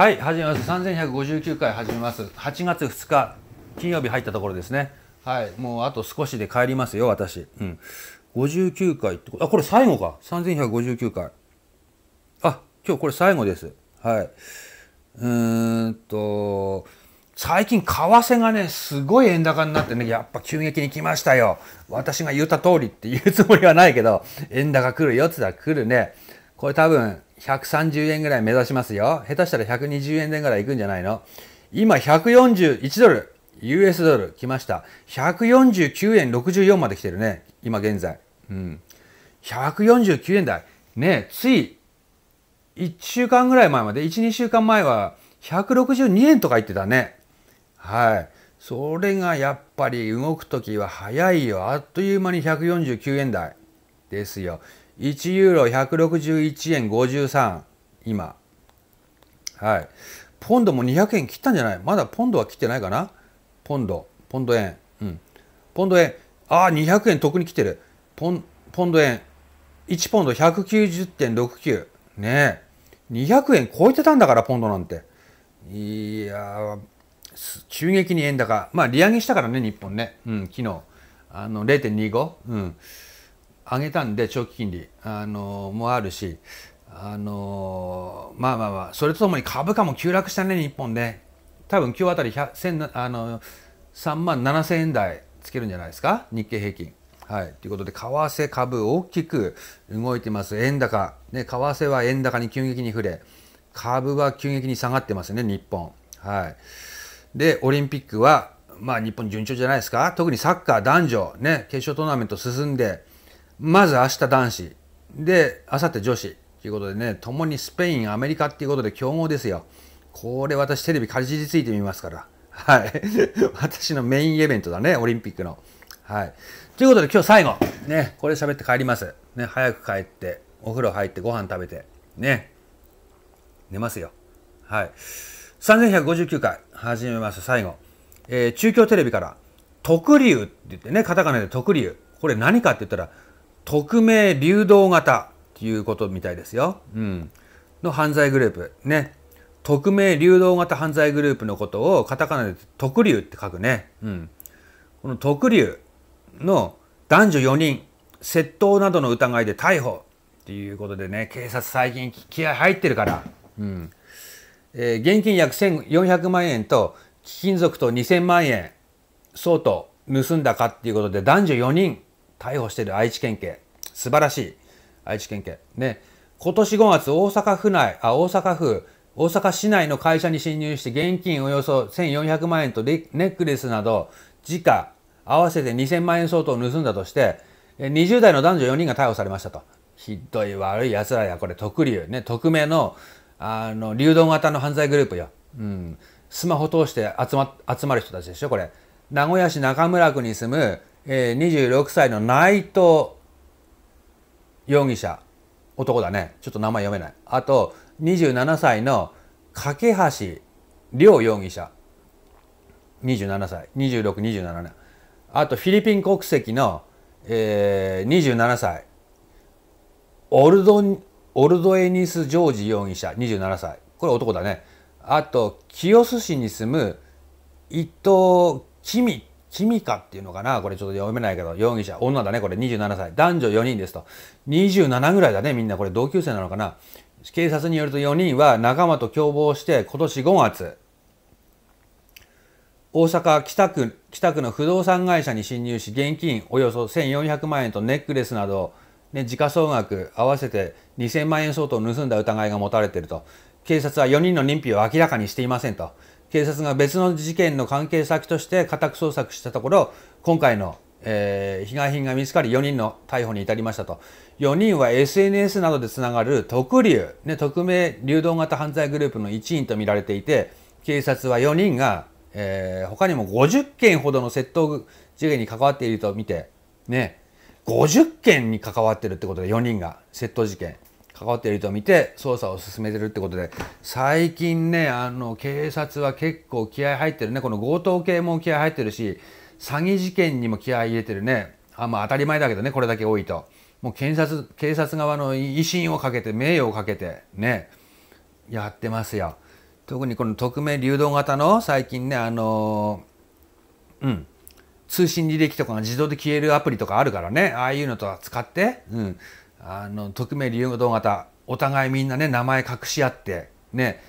はい始めます3159回始めます8月2日金曜日入ったところですねはいもうあと少しで帰りますよ私うん59回ってあこれ最後か3159回あ今日これ最後ですはいうーんと最近為替がねすごい円高になってねやっぱ急激に来ましたよ私が言った通りって言うつもりはないけど円高来るよって言ったら来るねこれ多分130円ぐらい目指しますよ。下手したら120円前ぐらいいくんじゃないの今141ドル、US ドル来ました。149円64まで来てるね。今現在。うん。149円台。ね、つい1週間ぐらい前まで、1、2週間前は162円とか言ってたね。はい。それがやっぱり動く時は早いよ。あっという間に149円台ですよ。1ユーロ161円53今はいポンドも200円切ったんじゃないまだポンドは切ってないかなポンドポンド円うんポンド円ああ200円特に来てるポンポンド円1ポンド190.69ねえ200円超えてたんだからポンドなんていや急激に円高まあ利上げしたからね日本ねうん昨日あの0.25うん上げたんで長期金利あのもあるしあのまあまあまあそれとともに株価も急落したね日本ね多分今日あたり1あの3万7000円台つけるんじゃないですか日経平均。はい、ということで為替株大きく動いてます円高、ね、為替は円高に急激に触れ株は急激に下がってますね日本。はい、でオリンピックはまあ日本順調じゃないですか特にサッカー男女ね決勝トーナメント進んでまず明日男子、で、明後日女子ということでね、共にスペイン、アメリカっていうことで強豪ですよ。これ私テレビかじりついてみますから。はい。私のメインイベントだね、オリンピックの。はい。ということで今日最後、ね、これ喋って帰ります。ね、早く帰って、お風呂入ってご飯食べて、ね、寝ますよ。はい。3159回、始めます、最後。えー、中京テレビから、特流って言ってね、カタカナで特流。これ何かって言ったら、匿名流動型っていうことみたいですよ。うん。の犯罪グループ。ね。匿名流動型犯罪グループのことをカタカナで特流って書くね。うん。この特流の男女4人、窃盗などの疑いで逮捕っていうことでね、警察最近気合入ってるから。うん。えー、現金約1400万円と貴金属と2000万円相当盗んだかっていうことで男女4人逮捕している愛知県警、素晴らしい愛知県警。ね、今年5月、大阪府内、あ、大阪府、大阪市内の会社に侵入して現金およそ1400万円とネックレスなど時価合わせて2000万円相当を盗んだとして20代の男女4人が逮捕されましたとひどい悪い奴らやこれ特流ね匿名のあの流動型の犯罪グループよ、うん、スマホ通して集ま集まる人たちでしょこれ名古屋市中村区に住むえ26歳の内藤容疑者男だねちょっと名前読めないあと27歳の梯亮容疑者27歳2627年あとフィリピン国籍の、えー、27歳オルドオルドエニス・ジョージ容疑者27歳これ男だねあと清須市に住む伊藤公チミカっていうのかなこれちょっと読めないけど、容疑者、女だね、これ27歳。男女4人ですと。27ぐらいだね、みんな。これ同級生なのかな警察によると4人は仲間と共謀して今年5月、大阪北区、北区の不動産会社に侵入し、現金およそ1400万円とネックレスなど、ね、時価総額合わせて2000万円相当を盗んだ疑いが持たれていると。警察は4人の認否を明らかにしていませんと。警察が別の事件の関係先として家宅捜索したところ今回の、えー、被害品が見つかり4人の逮捕に至りましたと4人は SNS などでつながる特流、ね、匿名流動型犯罪グループの一員とみられていて警察は4人が、えー、他にも50件ほどの窃盗事件に関わっているとみてね50件に関わってるってことで4人が窃盗事件。関わっている人を見て捜査を進めてるってことで最近ねあの警察は結構気合入ってるねこの強盗系も気合入ってるし詐欺事件にも気合入れてるねあまあ当たり前だけどねこれだけ多いともう検察警察側の威信をかけて名誉をかけてねやってますよ特にこの匿名流動型の最近ねあのうん通信履歴とかが自動で消えるアプリとかあるからねああいうのとは使って、うん、あの匿名理由動型お互いみんなね名前隠し合ってね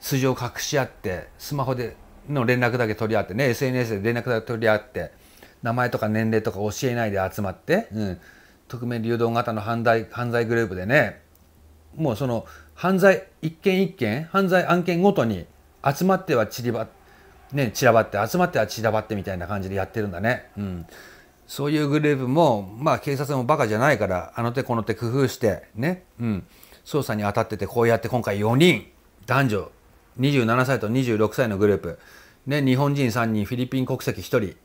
素性を隠し合ってスマホでの連絡だけ取り合ってね SNS で連絡だけ取り合って名前とか年齢とか教えないで集まって、うん、匿名流動型の犯罪犯罪グループでねもうその犯罪一件一件犯罪案件ごとに集まっては散りば、ね、散らばって集まっては散らばってみたいな感じでやってるんだね。うんそういうグループも、まあ、警察もバカじゃないから、あの手この手工夫して、ね、うん、捜査に当たってて、こうやって今回4人、男女、27歳と26歳のグループ、ね、日本人3人、フィリピン国籍1人、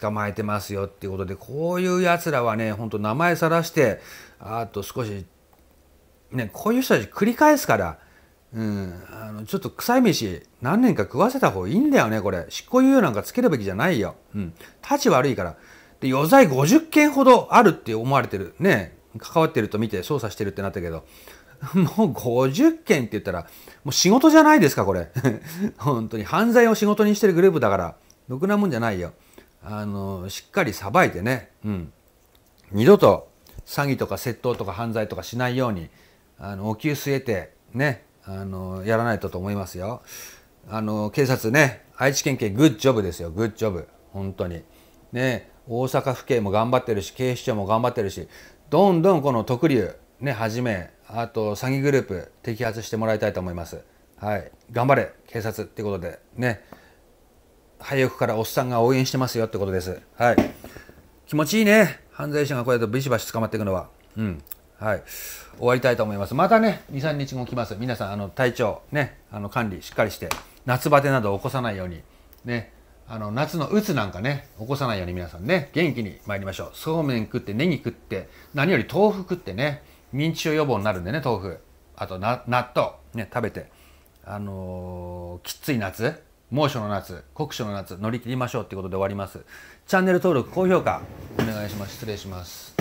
捕まえてますよっていうことで、こういうやつらはね、名前さらして、あと少し、ね、こういう人たち繰り返すから、うん、あのちょっと臭い飯何年か食わせた方がいいんだよねこれ執行猶予なんかつけるべきじゃないよ、うん、立ち悪いからで、余罪50件ほどあるって思われてる。ね、関わってると見て捜査してるってなったけど、もう50件って言ったら、もう仕事じゃないですか、これ。本当に犯罪を仕事にしてるグループだから、ろくなもんじゃないよ。あの、しっかりさばいてね、うん。二度と詐欺とか窃盗とか犯罪とかしないように、あの、お給据えて、ね、あの、やらないとと思いますよ。あの、警察ね、愛知県警グッジョブですよ、グッジョブ。本当に。ね、大阪府警も頑張ってるし警視庁も頑張ってるしどんどんこの特流ねはじめあと詐欺グループ摘発してもらいたいと思います。はい、頑張れ警察ってことでね早くからおっさんが応援してますよってことです。はい、気持ちいいね犯罪者がこうやってビシバシ捕まっていくのは。うんはい、終わりたいと思います。またね、2、3日後来ます。皆さん、あの体調、ね、あの管理しっかりして、夏バテなど起こさないように、ね、あの夏の鬱なんかね起こさないように皆さんね元気に参りましょうそうめん食ってネギ食って何より豆腐食ってね認知症予防になるんでね豆腐あと納豆ね食べてあのー、きつい夏猛暑の夏酷暑の夏乗り切りましょうってことで終わりますチャンネル登録高評価お願いします失礼します